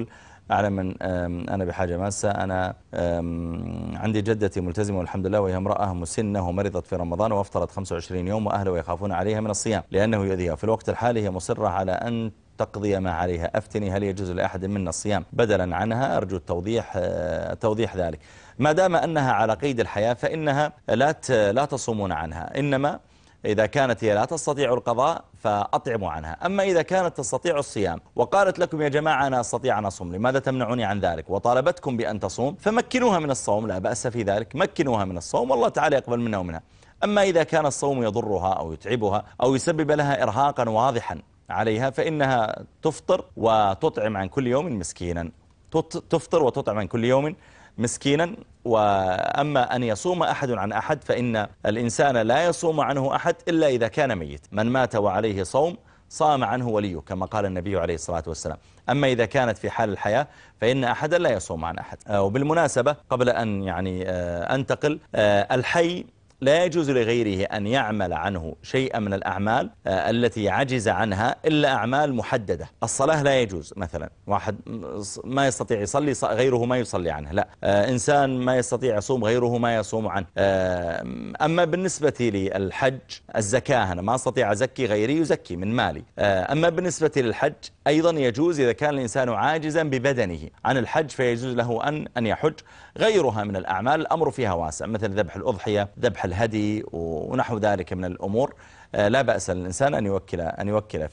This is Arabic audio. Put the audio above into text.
يقول أعلم أن أنا بحاجة ماسة أنا عندي جدتي ملتزمة والحمد لله وهي امرأة مسنة ومرضت في رمضان وافطرت 25 يوم وأهلها يخافون عليها من الصيام لأنه يؤذيها في الوقت الحالي هي مصرة على أن تقضي ما عليها أفتني هل يجوز لأحد منا الصيام بدلا عنها أرجو التوضيح آه، توضيح ذلك ما دام أنها على قيد الحياة فإنها لا لا تصومون عنها إنما إذا كانت هي لا تستطيع القضاء فأطعموا عنها أما إذا كانت تستطيع الصيام وقالت لكم يا جماعة أنا أستطيع أن أصوم لماذا تمنعوني عن ذلك وطالبتكم بأن تصوم فمكنوها من الصوم لا بأس في ذلك مكنوها من الصوم والله تعالى يقبل منها ومنها أما إذا كان الصوم يضرها أو يتعبها أو يسبب لها إرهاقا واضحا عليها فإنها تفطر وتطعم عن كل يوم مسكينا تفطر وتطعم عن كل يوم مسكينا وأما أن يصوم أحد عن أحد فإن الإنسان لا يصوم عنه أحد إلا إذا كان ميت من مات وعليه صوم صام عنه وليه كما قال النبي عليه الصلاة والسلام أما إذا كانت في حال الحياة فإن أحدا لا يصوم عن أحد آه، وبالمناسبة قبل أن يعني آه، أنتقل آه، الحي لا يجوز لغيره أن يعمل عنه شيئا من الأعمال آه، التي عجز عنها إلا أعمال محددة الصلاة لا يجوز مثلا واحد ما يستطيع يصلي غيره ما يصلي عنه لا آه، إنسان ما يستطيع يصوم غيره ما يصوم عنه آه، أما بالنسبة للحج الزكاة أنا ما أستطيع أزكي غيري يزكي من مالي أما بالنسبة للحج أيضا يجوز إذا كان الإنسان عاجزا ببدنه عن الحج فيجوز له أن أن يحج غيرها من الأعمال الأمر فيها واسع مثل ذبح الأضحية ذبح الهدي ونحو ذلك من الأمور آه، لا بأس للإنسان أن يوكل, أن يوكل فيها